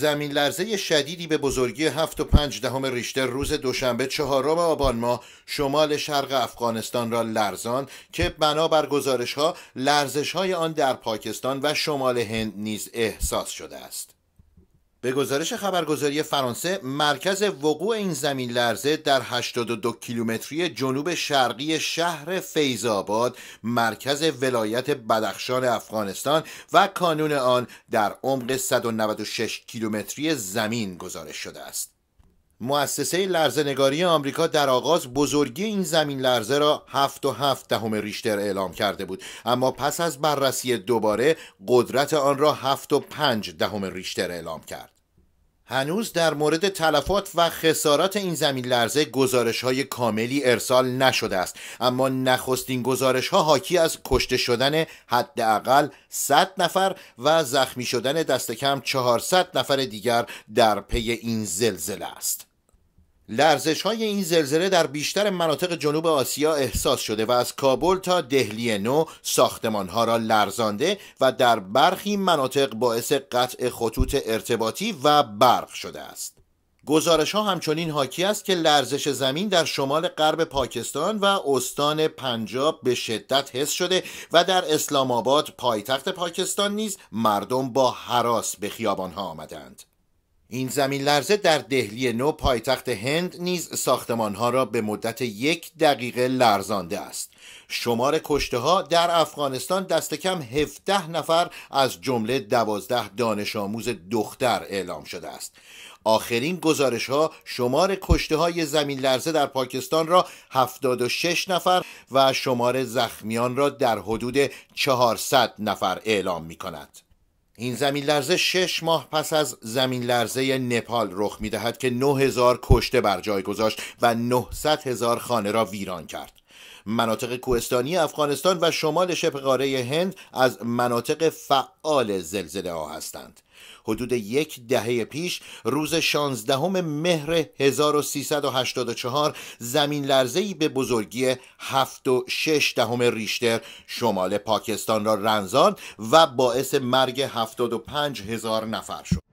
زمین لرزه شدیدی به بزرگی 7.5 و دهم ریشتر روز دوشنبه چهارم آبان ماه شمال شرق افغانستان را لرزان که بنابر گزارش ها لرزش های آن در پاکستان و شمال هند نیز احساس شده است. به گزارش خبرگزاری فرانسه مرکز وقوع این زمین لرزه در 82 کیلومتری جنوب شرقی شهر فیضآباد مرکز ولایت بدخشان افغانستان و کانون آن در عمق 196 کیلومتری زمین گزارش شده است مؤسسه لرزنگاری آمریکا در آغاز بزرگی این زمین لرزه را 7.7 و دهم ریشتر اعلام کرده بود اما پس از بررسی دوباره قدرت آن را 7.5 و دهم ریشتر اعلام کرد هنوز در مورد تلفات و خسارات این زمین لرزه گزارش های کاملی ارسال نشده است اما نخستین گزارش ها حاکی از کشته شدن حداقل 100 نفر و زخمی شدن دست کم 400 نفر دیگر در پی این زلزله است لرزش های این زلزله در بیشتر مناطق جنوب آسیا احساس شده و از کابل تا دهلی نو ساختمان ها را لرزانده و در برخی مناطق باعث قطع خطوط ارتباطی و برق شده است. گزارش ها همچنین حاکی است که لرزش زمین در شمال غرب پاکستان و استان پنجاب به شدت حس شده و در اسلام آباد پایتخت پاکستان نیز مردم با حراس به خیابان ها آمدند. این زمین لرزه در دهلی نو پایتخت هند نیز ساختمانها را به مدت یک دقیقه لرزانده است شمار کشته ها در افغانستان دست کم 17 نفر از جمله 12 دانش آموز دختر اعلام شده است آخرین گزارش ها شمار کشته های زمین لرزه در پاکستان را 76 نفر و شمار زخمیان را در حدود 400 نفر اعلام می کند. این زمین لرزه شش ماه پس از زمین لرزه نپال رخ می دهد که 9000 کشته بر جای گذاشت و 900 هزار خانه را ویران کرد. مناطق کوهستانی افغانستان و شمال شبه قاره هند از مناطق فعال زلزله ها هستند. حدود یک دهه پیش روز 16 مهر 1384 زمین لرزهی به بزرگی 76 دهم ریشتر شمال پاکستان را رنزان و باعث مرگ 75 هزار نفر شد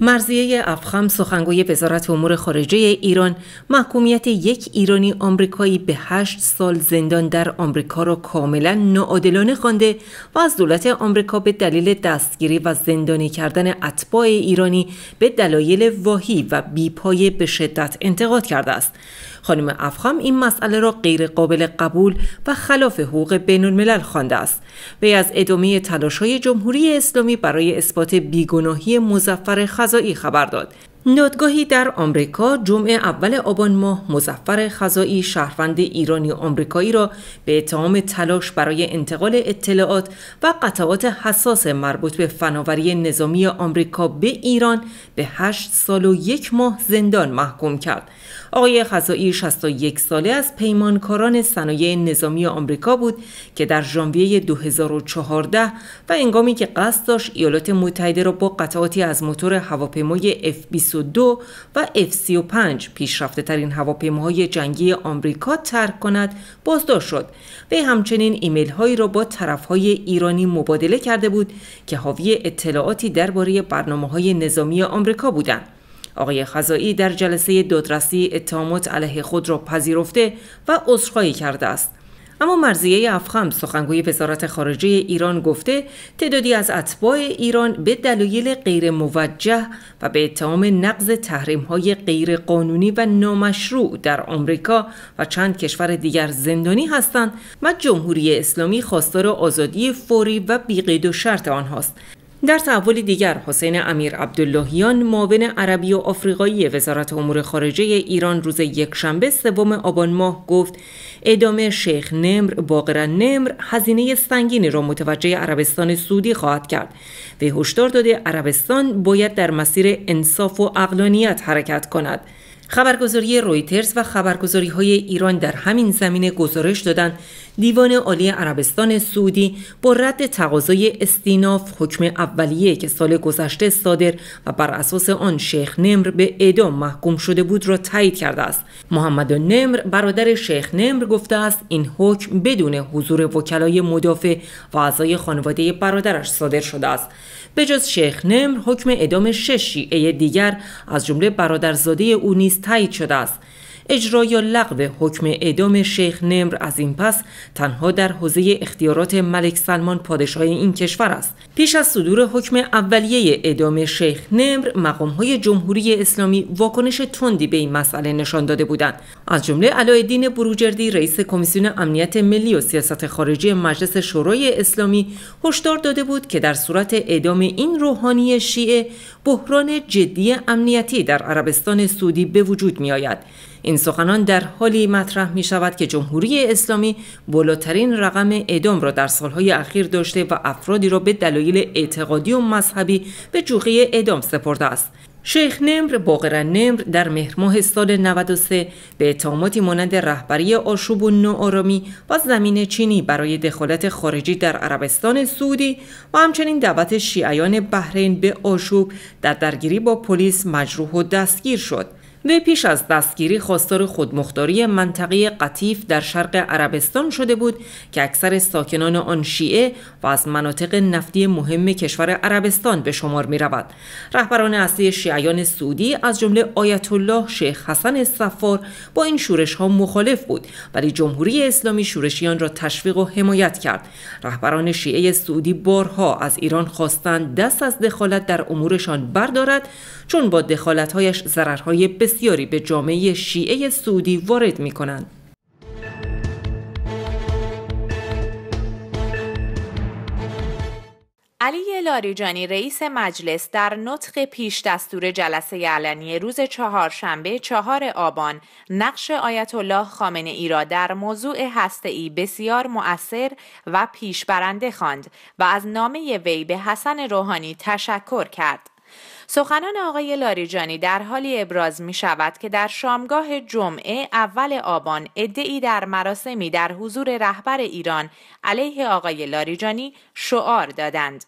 مرزیه افخم سخنگوی وزارت امور خارجه ایران محکومیت یک ایرانی آمریکایی به هشت سال زندان در آمریکا را کاملا ناعادلانه خوانده و از دولت آمریکا به دلیل دستگیری و زندانی کردن اتباع ایرانی به دلایل واهی و بیپایه به شدت انتقاد کرده است خانم افخام این مسئله را غیر قابل قبول و خلاف حقوق بین الملل خوانده است وی از ادامه های جمهوری اسلامی برای اثبات بیگناهی مزفر خزایی خبر داد دادگاهی در آمریکا جمعه اول آبان ماه مزفر خزایی شهروند ایرانی آمریکایی را به اتهام تلاش برای انتقال اطلاعات و قطعات حساس مربوط به فناوری نظامی آمریکا به ایران به 8 سال و یک ماه زندان محکوم کرد. آقای خزایی 61 ساله از پیمانکاران صنایع نظامی آمریکا بود که در ژانویه 2014 و انگامی که قصد داشت ایالات متحده را با قطعاتی از موتور هواپیمای F-22 و F-35 پیشرفته ترین هواپیماهای جنگی آمریکا ترک کند بازدار شد و همچنین ایمیل هایی را با طرف های ایرانی مبادله کرده بود که حاوی اطلاعاتی درباره برنامه های نظامی آمریکا بودند آقای خزایی در جلسه دادرسی اتهامات علیه خود را پذیرفته و عذرخواهی کرده است اما مرزیه افخم سخنگوی وزارت خارجه ایران گفته تعدادی از اتباع ایران به دلایل غیر موجه و به اتهام نقض تحریم های غیر قانونی و نامشروع در آمریکا و چند کشور دیگر زندانی هستند و جمهوری اسلامی خواستار آزادی فوری و بیقید و شرط آنهاست در تحول دیگر حسین امیر عبداللهیان معاون عربی و آفریقایی وزارت امور خارجه ایران روز یکشنبه سوم آبان ماه گفت ادامه شیخ نمر باقر نمر هزینه سنگینی را متوجه عربستان سعودی خواهد کرد و هشدار داده عربستان باید در مسیر انصاف و اقلانیت حرکت کند خبرگزاری رویترز و خبرگزاری های ایران در همین زمینه گزارش دادند دیوان عالی عربستان سعودی با رد تقاضای استیناف حکم اولیه که سال گذشته صادر و بر اساس آن شیخ نمر به اعدام محکوم شده بود را تایید کرده است محمد نمر برادر شیخ نمر گفته است این حکم بدون حضور وکلای مدافع و اعضای خانواده برادرش صادر شده است به شیخ نمر حکم اعدام شش شیعه دیگر از جمله برادرزاده او نیز stajtxu das اجرای یا لغو حکم اعدام شیخ نمر از این پس تنها در حوزه اختیارات ملک سلمان پادشاه این کشور است پیش از صدور حکم اولیه اعدام شیخ نمر های جمهوری اسلامی واکنش تندی به این مسئله نشان داده بودند از جمله علایالدین بروجردی رئیس کمیسیون امنیت ملی و سیاست خارجی مجلس شورای اسلامی هشدار داده بود که در صورت اعدام این روحانی شیعه بحران جدی امنیتی در عربستان سعودی به وجود می آید این سخنان در حالی مطرح می شود که جمهوری اسلامی بالاترین رقم اعدام را در سالهای اخیر داشته و افرادی را به دلایل اعتقادی و مذهبی به جوخه اعدام سپرده است شیخ نمر باقر نمر در مهر ماه سال 93 به اتهاماتی مانند رهبری آشوب و ناآرامی و زمین چینی برای دخالت خارجی در عربستان سعودی و همچنین دعوت شیعیان بحرین به آشوب در درگیری با پلیس مجروح و دستگیر شد و پیش از دستگیری خواستار خودمختاری منطقه قطیف در شرق عربستان شده بود که اکثر ساکنان آن شیعه و از مناطق نفتی مهم کشور عربستان به شمار می رود. رهبران اصلی شیعیان سعودی از جمله آیت الله شیخ حسن صفار با این شورش ها مخالف بود ولی جمهوری اسلامی شورشیان را تشویق و حمایت کرد. رهبران شیعه سعودی بارها از ایران خواستند دست از دخالت در امورشان بردارد چون با دخالتهایش ضررهای بسیاری به جامعه شیعه سعودی وارد می کنند. علی لاریجانی رئیس مجلس در نطق پیش دستور جلسه علنی روز چهارشنبه چهار آبان نقش آیت الله خامنه ای را در موضوع هسته ای بسیار مؤثر و پیشبرنده خواند و از نامه وی به حسن روحانی تشکر کرد. سخنان آقای لاریجانی در حالی ابراز می شود که در شامگاه جمعه اول آبان ادعی در مراسمی در حضور رهبر ایران علیه آقای لاریجانی شعار دادند.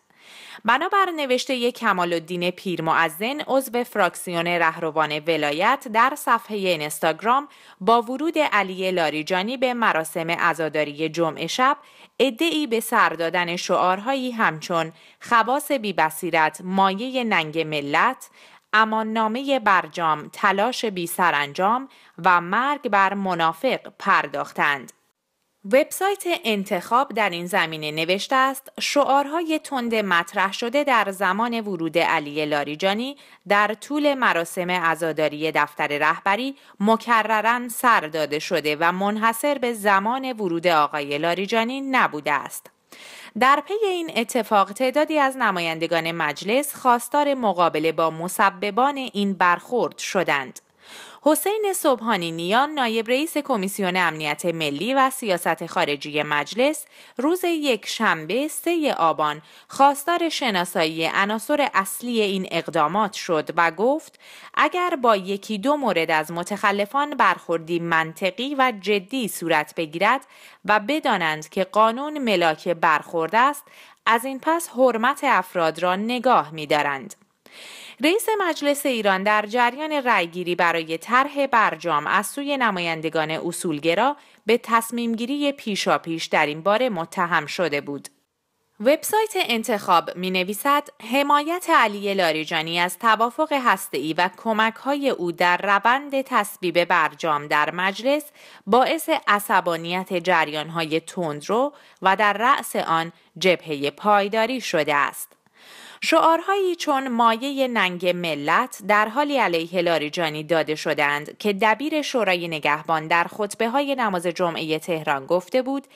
بنابر نوشته یک کمال الدین پیر معزن عضو فراکسیون رهروان ولایت در صفحه اینستاگرام با ورود علی لاریجانی به مراسم ازاداری جمعه شب ادعی به سر دادن شعارهایی همچون خواس بیبصیرت مایه ننگ ملت اما نامه برجام تلاش بی سرانجام و مرگ بر منافق پرداختند. وبسایت انتخاب در این زمینه نوشته است شعارهای تند مطرح شده در زمان ورود علی لاریجانی در طول مراسم عزاداری دفتر رهبری مکررن سر داده شده و منحصر به زمان ورود آقای لاریجانی نبوده است. در پی این اتفاق تعدادی از نمایندگان مجلس خواستار مقابله با مسببان این برخورد شدند. حسین صبحانی نیان نایب رئیس کمیسیون امنیت ملی و سیاست خارجی مجلس روز یک شنبه سه آبان خواستار شناسایی عناصر اصلی این اقدامات شد و گفت اگر با یکی دو مورد از متخلفان برخوردی منطقی و جدی صورت بگیرد و بدانند که قانون ملاک برخورد است از این پس حرمت افراد را نگاه می رئیس مجلس ایران در جریان رأیگیری برای طرح برجام از سوی نمایندگان اصولگرا به تصمیمگیری پیش در این باره متهم شده بود. وبسایت انتخاب می نویسد حمایت علی لاریجانی از توافق هسته‌ای و کمک های او در روند تصویب برجام در مجلس باعث عصبانیت جریان های تندرو و در رأس آن جبهه پایداری شده است. شعارهایی چون مایه ننگ ملت در حالی علیه لاریجانی داده شدند که دبیر شورای نگهبان در خطبه های نماز جمعه تهران گفته بود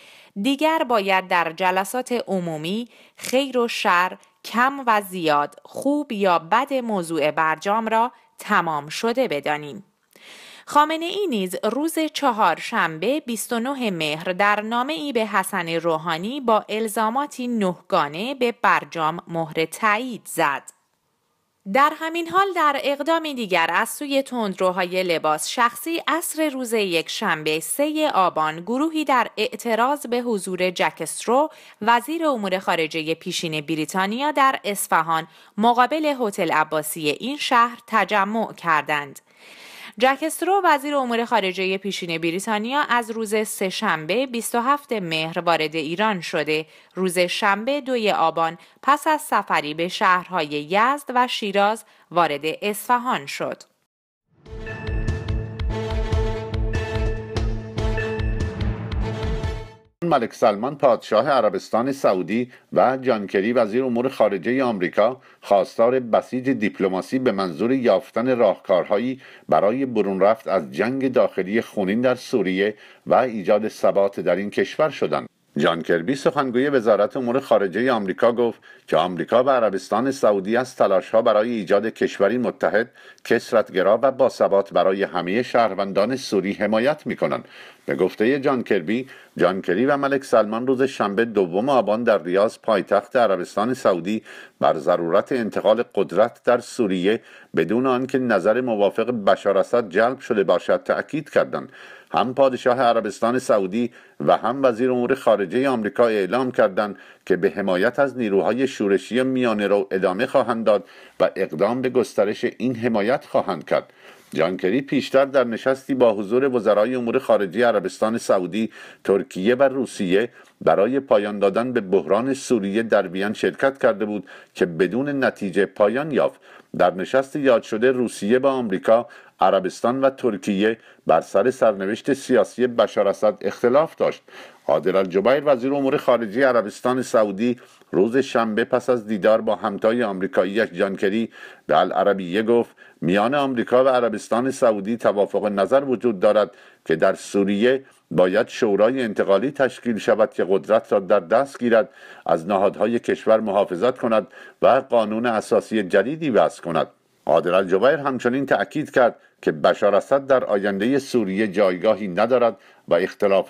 دیگر باید در جلسات عمومی خیر و شر کم و زیاد خوب یا بد موضوع برجام را تمام شده بدانیم. خامنه ای نیز روز شنبه 29 مهر در نامه ای به حسن روحانی با الزاماتی نهگانه به برجام مهر تایید زد. در همین حال در اقدامی دیگر از سوی تندروهای لباس شخصی اصر روز یک شنبه سه آبان گروهی در اعتراض به حضور جکسترو وزیر امور خارجه پیشین بریتانیا در اصفهان مقابل هتل عباسی این شهر تجمع کردند. جک استرو وزیر امور خارجه پیشین بریتانیا از روز شنبه 27 مهر وارد ایران شده روز شنبه دوی آبان پس از سفری به شهرهای یزد و شیراز وارد اصفهان شد ملک سلمان پادشاه عربستان سعودی و جانکری وزیر امور خارجه آمریکا خواستار بسیج دیپلماسی به منظور یافتن راهکارهایی برای برون رفت از جنگ داخلی خونین در سوریه و ایجاد ثبات در این کشور شدند جان کربی سخنگوی وزارت امور خارجه آمریکا گفت که آمریکا و عربستان سعودی از تلاشها برای ایجاد کشوری متحد کسرتگرا و باثبات برای همه شهروندان سوری حمایت کنند. به گفته جان کربی جان کری و ملک سلمان روز شنبه دوم آبان در ریاض پایتخت عربستان سعودی بر ضرورت انتقال قدرت در سوریه بدون آنکه نظر موافق بشار اسد جلب شده باشد تأکید کردند هم پادشاه عربستان سعودی و هم وزیر امور خارجه آمریکا اعلام کردند که به حمایت از نیروهای شورشی میانه رو ادامه خواهند داد و اقدام به گسترش این حمایت خواهند کرد جانکری پیشتر در نشستی با حضور وزرای امور خارجی عربستان سعودی، ترکیه و روسیه برای پایان دادن به بحران سوریه در وین شرکت کرده بود که بدون نتیجه پایان یافت. در نشست یاد شده روسیه با آمریکا، عربستان و ترکیه بر سر سرنوشت سیاسی بشار اسد اختلاف داشت. عادل الجبیر وزیر امور خارجی عربستان سعودی روز شنبه پس از دیدار با همتای آمریکاییش جانکری به العربیه گفت میان آمریکا و عربستان سعودی توافق نظر وجود دارد که در سوریه باید شورای انتقالی تشکیل شود که قدرت را در دست گیرد از نهادهای کشور محافظت کند و قانون اساسی جدیدی وضع کند عادل الجبیر همچنین تأکید کرد که بشار اسد در آینده سوریه جایگاهی ندارد و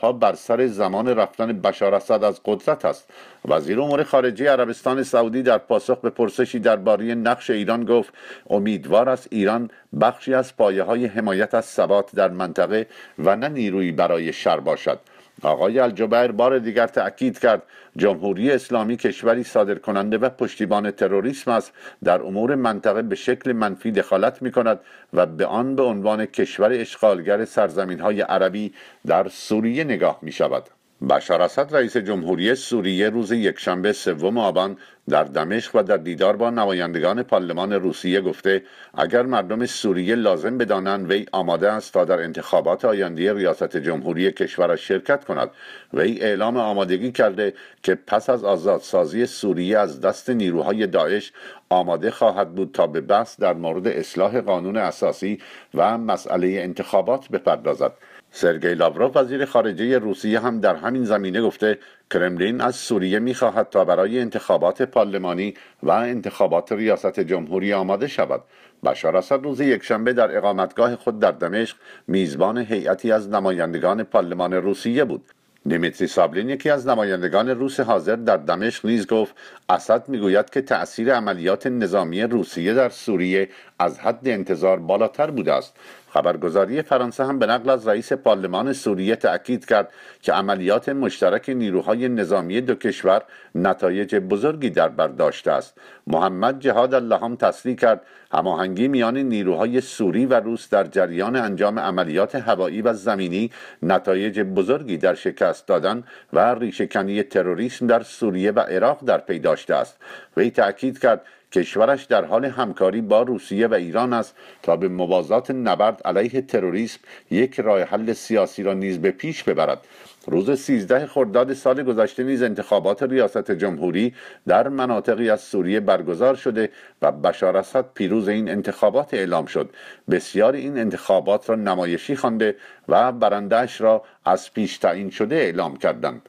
ها بر سر زمان رفتن بشار اسد از قدرت است وزیر امور خارجه عربستان سعودی در پاسخ به پرسشی درباره نقش ایران گفت امیدوار است ایران بخشی از پایه های حمایت از ثبات در منطقه و نه نیرویی برای شر باشد آقای الجبر بار دیگر تأکید کرد جمهوری اسلامی کشوری کننده و پشتیبان تروریسم است در امور منطقه به شکل منفی دخالت می کند و به آن به عنوان کشور اشغالگر سرزمین های عربی در سوریه نگاه می شود بشار اسد رئیس جمهوری سوریه روز یکشنبه سوم آبان در دمشق و در دیدار با نمایندگان پارلمان روسیه گفته اگر مردم سوریه لازم بدانند وی آماده است تا در انتخابات آینده ریاست جمهوری کشورش شرکت کند وی اعلام آمادگی کرده که پس از آزادسازی سوریه از دست نیروهای داعش آماده خواهد بود تا به بحث در مورد اصلاح قانون اساسی و مسئله انتخابات بپردازد سرگی لاوروف وزیر خارجه روسیه هم در همین زمینه گفته کرملین از سوریه میخواهد تا برای انتخابات پارلمانی و انتخابات ریاست جمهوری آماده شود بشار اسد روز یکشنبه در اقامتگاه خود در دمشق میزبان هیئتی از نمایندگان پارلمان روسیه بود دیمیتری سابلین یکی از نمایندگان روس حاضر در دمشق نیز گفت اسد میگوید که تأثیر عملیات نظامی روسیه در سوریه از حد انتظار بالاتر بوده است خبرگزاری فرانسه هم به نقل از رئیس پارلمان سوریه تأکید کرد که عملیات مشترک نیروهای نظامی دو کشور نتایج بزرگی در برداشته است محمد جهاد اللهم تصریح کرد هماهنگی میان نیروهای سوری و روس در جریان انجام عملیات هوایی و زمینی نتایج بزرگی در شکست دادن و ریشهکنی تروریسم در سوریه و عراق در پی داشته است وی تأکید کرد کشورش در حال همکاری با روسیه و ایران است تا به موازات نبرد علیه تروریسم یک راه حل سیاسی را نیز به پیش ببرد روز 13 خرداد سال گذشته نیز انتخابات ریاست جمهوری در مناطقی از سوریه برگزار شده و بشار اسد پیروز این انتخابات اعلام شد بسیار این انتخابات را نمایشی خوانده و برندهاش را از پیش تعیین شده اعلام کردند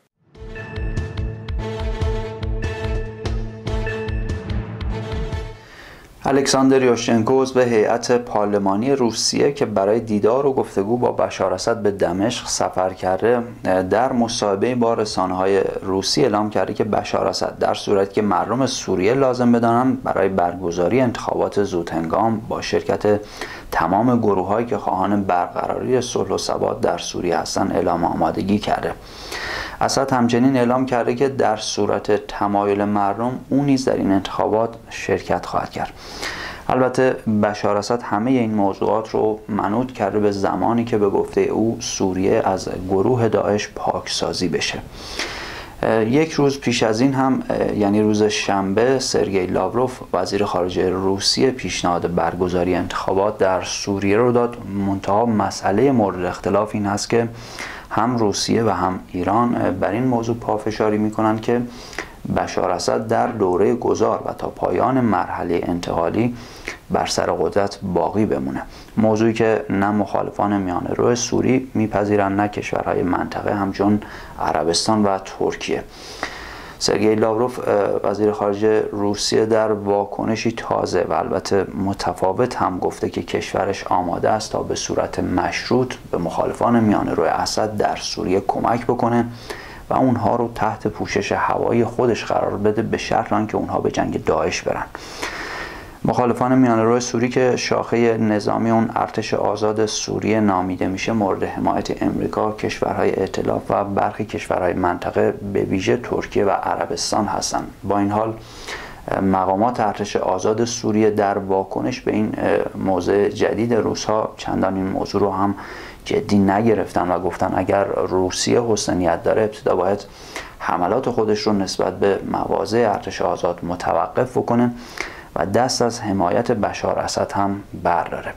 الکساندر یوشنکو به هیئت پارلمانی روسیه که برای دیدار و گفتگو با بشار اسد به دمشق سفر کرده در مصاحبه با های روسی اعلام کرده که بشار اسد در صورت که مردم سوریه لازم بدانند برای برگزاری انتخابات زودهنگام با شرکت تمام گروههایی که خواهان برقراری صلح و ثبات در سوریه هستند اعلام آمادگی کرده اسد همچنین اعلام کرده که در صورت تمایل مردم او نیز در این انتخابات شرکت خواهد کرد البته بشار اسد همه این موضوعات رو منوط کرده به زمانی که به گفته او سوریه از گروه داعش پاکسازی بشه یک روز پیش از این هم یعنی روز شنبه سرگی لاوروف وزیر خارجه روسیه پیشنهاد برگزاری انتخابات در سوریه رو داد منتها مسئله مورد اختلاف این هست که هم روسیه و هم ایران بر این موضوع پافشاری میکنند که بشار اسد در دوره گذار و تا پایان مرحله انتقالی بر سر قدرت باقی بمونه موضوعی که نه مخالفان میانه روی سوری میپذیرند نه کشورهای منطقه همچون عربستان و ترکیه سرگی لاوروف وزیر خارجه روسیه در واکنشی تازه و البته متفاوت هم گفته که کشورش آماده است تا به صورت مشروط به مخالفان میان روی اسد در سوریه کمک بکنه و اونها رو تحت پوشش هوایی خودش قرار بده به شرط که اونها به جنگ داعش برن مخالفان روی سوری که شاخه نظامی اون ارتش آزاد سوریه نامیده میشه مورد حمایت امریکا، کشورهای ائتلاف و برخی کشورهای منطقه به ویژه ترکیه و عربستان هستند. با این حال مقامات ارتش آزاد سوریه در واکنش به این موضع جدید روسها چندان این موضوع رو هم جدی نگرفتن و گفتن اگر روسیه حسنیت داره ابتدا باید حملات خودش رو نسبت به مواضع ارتش آزاد متوقف بکنه و دست از حمایت بشار اسد هم برداره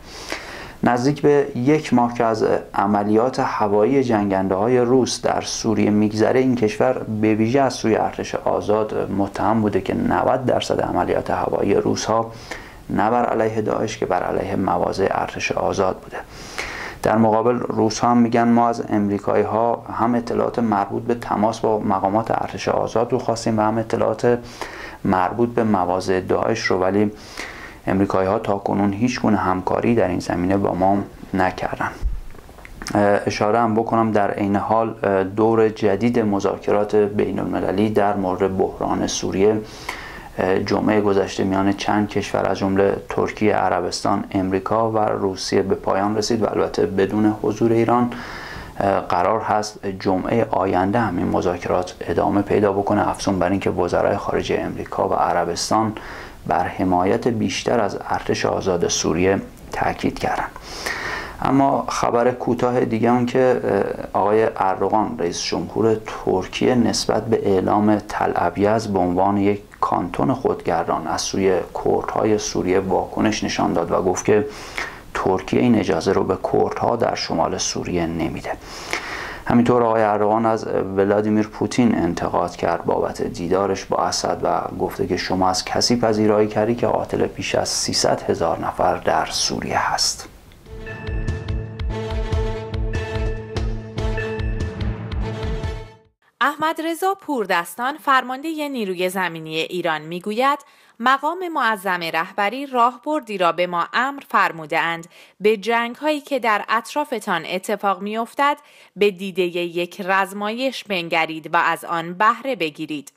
نزدیک به یک ماه که از عملیات هوایی جنگنده های روس در سوریه میگذره این کشور به ویژه از سوی ارتش آزاد متهم بوده که 90 درصد عملیات هوایی روس ها نه بر علیه داعش که بر علیه مواضع ارتش آزاد بوده در مقابل روس ها هم میگن ما از امریکایی ها هم اطلاعات مربوط به تماس با مقامات ارتش آزاد رو خواستیم و هم اطلاعات مربوط به مواضع داعش رو ولی امریکایی ها تا کنون هیچ گونه همکاری در این زمینه با ما نکردن اشاره هم بکنم در عین حال دور جدید مذاکرات بین المللی در مورد بحران سوریه جمعه گذشته میان چند کشور از جمله ترکیه، عربستان، امریکا و روسیه به پایان رسید و البته بدون حضور ایران قرار هست جمعه آینده هم این مذاکرات ادامه پیدا بکنه افزون بر اینکه وزرای خارجه امریکا و عربستان بر حمایت بیشتر از ارتش آزاد سوریه تاکید کردند اما خبر کوتاه دیگه اون که آقای اردوغان رئیس جمهور ترکیه نسبت به اعلام تل ابیز به عنوان یک کانتون خودگردان از سوی کردهای سوریه واکنش نشان داد و گفت که ترکیه این اجازه رو به کردها در شمال سوریه نمیده همینطور آقای از ولادیمیر پوتین انتقاد کرد بابت دیدارش با اسد و گفته که شما از کسی پذیرایی کردی که قاتل بیش از 300 هزار نفر در سوریه هست احمد رضا پوردستان فرمانده ی نیروی زمینی ایران میگوید مقام معظم رهبری راهبردی را به ما امر فرمودند به جنگ هایی که در اطرافتان اتفاق افتد به دیده یک رزمایش بنگرید و از آن بهره بگیرید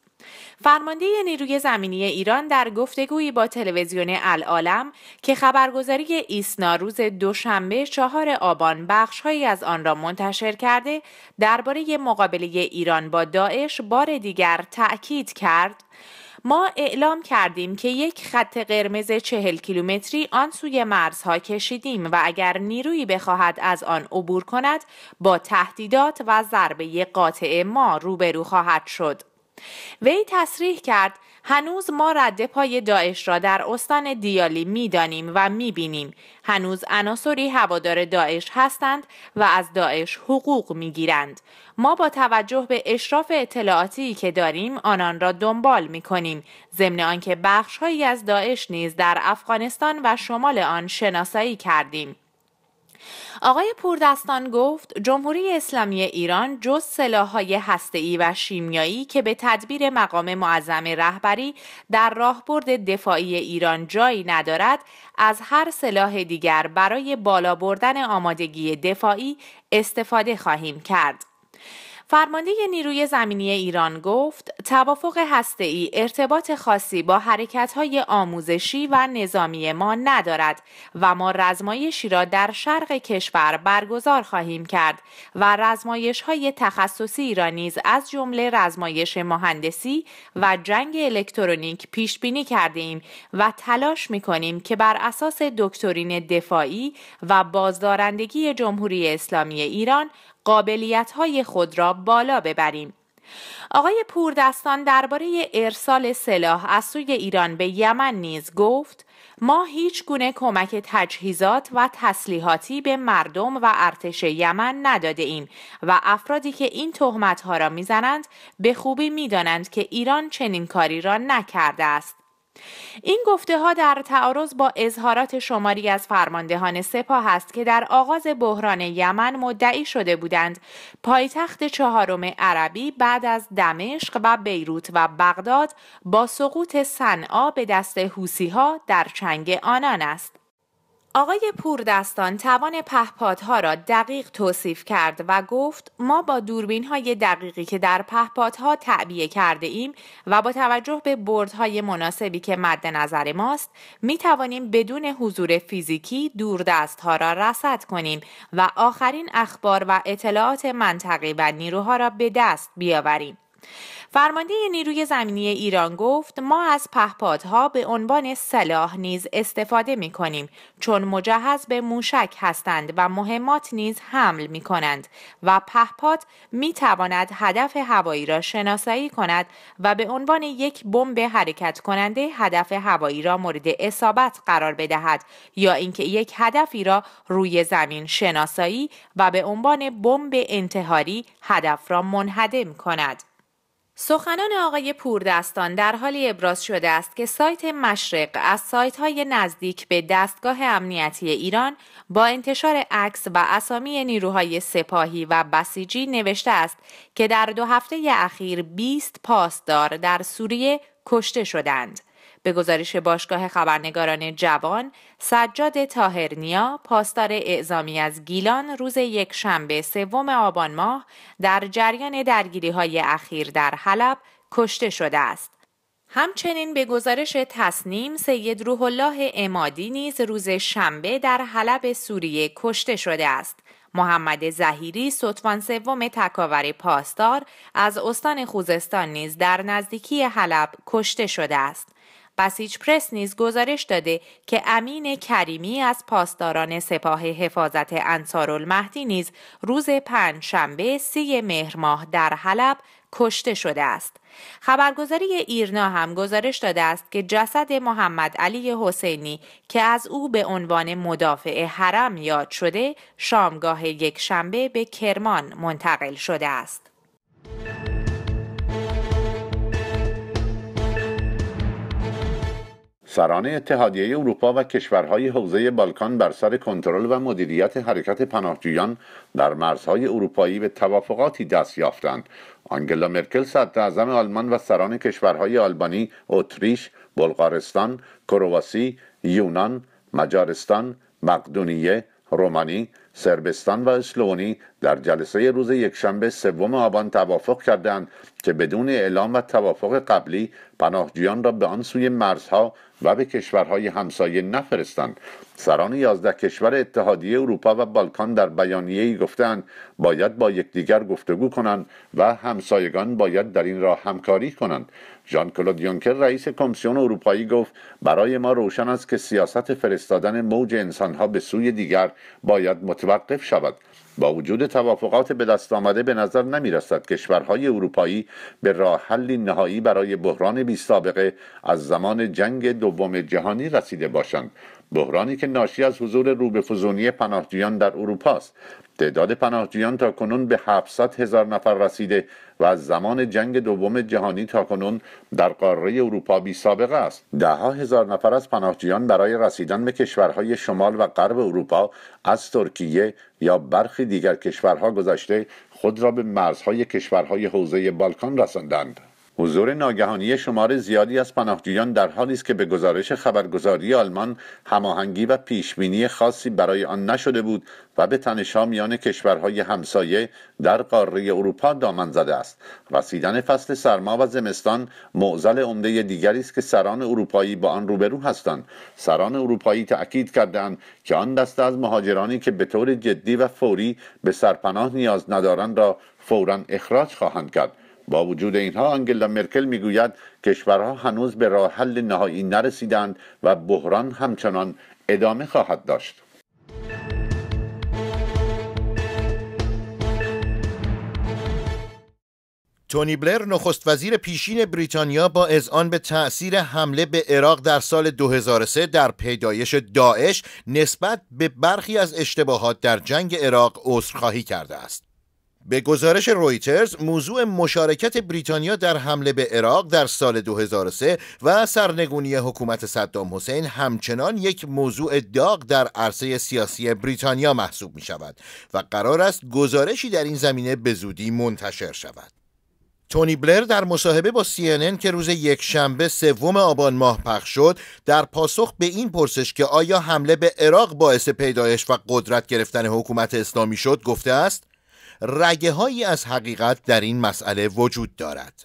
فرمانده نیروی زمینی ایران در گفتگویی با تلویزیون العالم که خبرگزاری ایسنا روز دوشنبه چهار آبان بخشهایی از آن را منتشر کرده درباره مقابله ایران با داعش بار دیگر تأکید کرد ما اعلام کردیم که یک خط قرمز چهل کیلومتری آن سوی مرزها کشیدیم و اگر نیرویی بخواهد از آن عبور کند با تهدیدات و ضربه قاطع ما روبرو خواهد شد وی تصریح کرد هنوز ما رد پای داعش را در استان دیالی میدانیم و می بینیم. هنوز عناصری هوادار داعش هستند و از داعش حقوق می گیرند. ما با توجه به اشراف اطلاعاتی که داریم آنان را دنبال می کنیم ضمن آنکه بخشهایی از داعش نیز در افغانستان و شمال آن شناسایی کردیم آقای پوردستان گفت جمهوری اسلامی ایران جز سلاحهای هسته‌ای و شیمیایی که به تدبیر مقام معظم رهبری در راهبرد دفاعی ایران جایی ندارد از هر سلاح دیگر برای بالا بردن آمادگی دفاعی استفاده خواهیم کرد فرمانده نیروی زمینی ایران گفت توافق ای ارتباط خاصی با های آموزشی و نظامی ما ندارد و ما رزمایشی را در شرق کشور برگزار خواهیم کرد و های تخصصی را نیز از جمله رزمایش مهندسی و جنگ الکترونیک پیش بینی کردیم و تلاش می‌کنیم که بر اساس دکترین دفاعی و بازدارندگی جمهوری اسلامی ایران قابلیت های خود را بالا ببریم. آقای پوردستان درباره ارسال سلاح از سوی ایران به یمن نیز گفت ما هیچ گونه کمک تجهیزات و تسلیحاتی به مردم و ارتش یمن نداده ایم و افرادی که این تهمت ها را میزنند به خوبی میدانند که ایران چنین کاری را نکرده است این گفته ها در تعارض با اظهارات شماری از فرماندهان سپاه است که در آغاز بحران یمن مدعی شده بودند پایتخت چهارم عربی بعد از دمشق و بیروت و بغداد با سقوط صنعا به دست حوسی ها در چنگ آنان است آقای پوردستان توان پهپادها را دقیق توصیف کرد و گفت ما با دوربین های دقیقی که در پهپادها تعبیه کرده ایم و با توجه به بردهای مناسبی که مد نظر ماست می توانیم بدون حضور فیزیکی دوردست ها را رصد کنیم و آخرین اخبار و اطلاعات منطقی و نیروها را به دست بیاوریم. فرمانده نیروی زمینی ایران گفت ما از پهپادها به عنوان سلاح نیز استفاده می کنیم چون مجهز به موشک هستند و مهمات نیز حمل می کنند و پهپاد می تواند هدف هوایی را شناسایی کند و به عنوان یک بمب حرکت کننده هدف هوایی را مورد اصابت قرار بدهد یا اینکه یک هدفی را روی زمین شناسایی و به عنوان بمب انتحاری هدف را منهدم کند. سخنان آقای پوردستان در حالی ابراز شده است که سایت مشرق از سایت های نزدیک به دستگاه امنیتی ایران با انتشار عکس و اسامی نیروهای سپاهی و بسیجی نوشته است که در دو هفته اخیر 20 پاسدار در سوریه کشته شدند. به گزارش باشگاه خبرنگاران جوان، سجاد تاهرنیا، پاسدار اعزامی از گیلان روز یک شنبه سوم آبان ماه در جریان درگیری های اخیر در حلب کشته شده است. همچنین به گزارش تصنیم سید روح الله امادی نیز روز شنبه در حلب سوریه کشته شده است. محمد زهیری ستوان سوم تکاور پاسدار از استان خوزستان نیز در نزدیکی حلب کشته شده است. بسیج پرس نیز گزارش داده که امین کریمی از پاسداران سپاه حفاظت المهدی نیز روز پنج شنبه سی مهر ماه در حلب کشته شده است. خبرگزاری ایرنا هم گزارش داده است که جسد محمد علی حسینی که از او به عنوان مدافع حرم یاد شده شامگاه یک شنبه به کرمان منتقل شده است. سران اتحادیه اروپا و کشورهای حوزه بالکان بر سر کنترل و مدیریت حرکت پناهجویان در مرزهای اروپایی به توافقاتی دست یافتند آنگلا مرکل صدراعظم آلمان و سران کشورهای آلبانی اتریش بلغارستان کرواسی یونان مجارستان مقدونیه رومانی سربستان و اسلونی در جلسه روز یکشنبه سوم آبان توافق کردند که بدون اعلام و توافق قبلی پناهجویان را به آن سوی مرزها و به کشورهای همسایه نفرستند سران یازده کشور اتحادیه اروپا و بالکان در ای گفتند باید با یکدیگر گفتگو کنند و همسایگان باید در این راه همکاری کنند ژان کلود یونکر رئیس کمیسیون اروپایی گفت برای ما روشن است که سیاست فرستادن موج انسانها به سوی دیگر باید مت متوقف شود با وجود توافقات به دست آمده به نظر نمی رسد کشورهای اروپایی به راه حلی نهایی برای بحران بی سابقه از زمان جنگ دوم جهانی رسیده باشند بحرانی که ناشی از حضور فزونی پناهجویان در اروپا است تعداد پناهجویان تا کنون به 700 هزار نفر رسیده و از زمان جنگ دوم جهانی تا کنون در قاره اروپا بی سابقه است دهها هزار نفر از پناهجویان برای رسیدن به کشورهای شمال و غرب اروپا از ترکیه یا برخی دیگر کشورها گذشته خود را به مرزهای کشورهای حوزه بالکان رساندند حضور ناگهانی شمار زیادی از پناهجویان در حالی است که به گزارش خبرگزاری آلمان هماهنگی و پیشبینی خاصی برای آن نشده بود و به تنشا میان کشورهای همسایه در قاره اروپا دامن زده است رسیدن فصل سرما و زمستان معضل عمده دیگری است که سران اروپایی با آن روبرو هستند سران اروپایی تأکید کردند که آن دسته از مهاجرانی که به طور جدی و فوری به سرپناه نیاز ندارند را فورا اخراج خواهند کرد با وجود اینها آنگلا مرکل میگوید کشورها هنوز به راه حل نهایی نرسیدند و بحران همچنان ادامه خواهد داشت تونی بلر نخست وزیر پیشین بریتانیا با اذعان به تأثیر حمله به عراق در سال 2003 در پیدایش داعش نسبت به برخی از اشتباهات در جنگ عراق عذرخواهی کرده است. به گزارش رویترز موضوع مشارکت بریتانیا در حمله به عراق در سال 2003 و سرنگونی حکومت صدام حسین همچنان یک موضوع داغ در عرصه سیاسی بریتانیا محسوب می شود و قرار است گزارشی در این زمینه به زودی منتشر شود. تونی بلر در مصاحبه با CNN که روز یک شنبه سوم آبان ماه پخش شد در پاسخ به این پرسش که آیا حمله به عراق باعث پیدایش و قدرت گرفتن حکومت اسلامی شد گفته است رگه هایی از حقیقت در این مسئله وجود دارد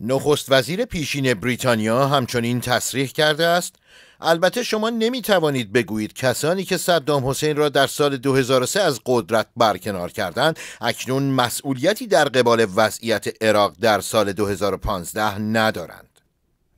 نخست وزیر پیشین بریتانیا همچنین تصریح کرده است البته شما نمی توانید بگویید کسانی که صدام حسین را در سال 2003 از قدرت برکنار کردند اکنون مسئولیتی در قبال وضعیت عراق در سال 2015 ندارند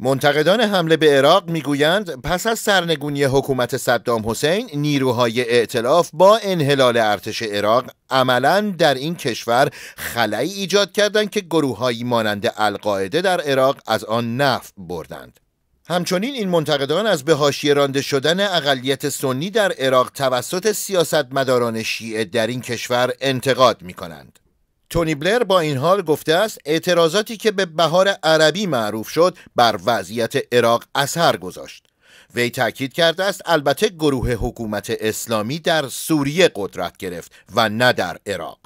منتقدان حمله به عراق میگویند پس از سرنگونی حکومت صدام حسین نیروهای ائتلاف با انحلال ارتش عراق عملا در این کشور خلایی ایجاد کردند که گروههایی مانند القاعده در عراق از آن نفع بردند همچنین این منتقدان از به حاشیه رانده شدن اقلیت سنی در عراق توسط سیاستمداران شیعه در این کشور انتقاد می کنند. تونی بلر با این حال گفته است اعتراضاتی که به بهار عربی معروف شد بر وضعیت عراق اثر گذاشت وی تاکید کرده است البته گروه حکومت اسلامی در سوریه قدرت گرفت و نه در عراق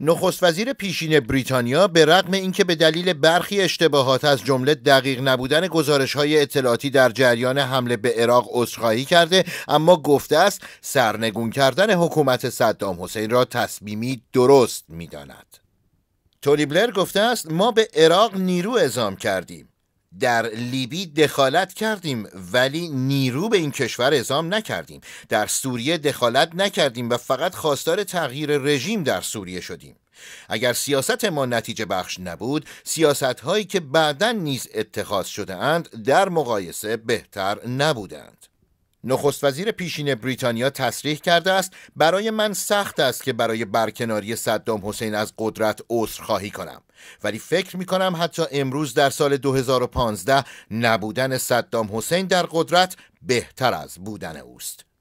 نخست وزیر پیشین بریتانیا به رغم اینکه به دلیل برخی اشتباهات از جمله دقیق نبودن گزارش های اطلاعاتی در جریان حمله به عراق عذرخواهی کرده اما گفته است سرنگون کردن حکومت صدام حسین را تصمیمی درست میداند. تولی بلر گفته است ما به عراق نیرو اعزام کردیم در لیبی دخالت کردیم ولی نیرو به این کشور اعزام نکردیم در سوریه دخالت نکردیم و فقط خواستار تغییر رژیم در سوریه شدیم اگر سیاست ما نتیجه بخش نبود سیاست هایی که بعدا نیز اتخاذ شده اند در مقایسه بهتر نبودند نخست وزیر پیشین بریتانیا تصریح کرده است برای من سخت است که برای برکناری صدام حسین از قدرت عذر خواهی کنم ولی فکر می کنم حتی امروز در سال 2015 نبودن صدام حسین در قدرت بهتر از بودن اوست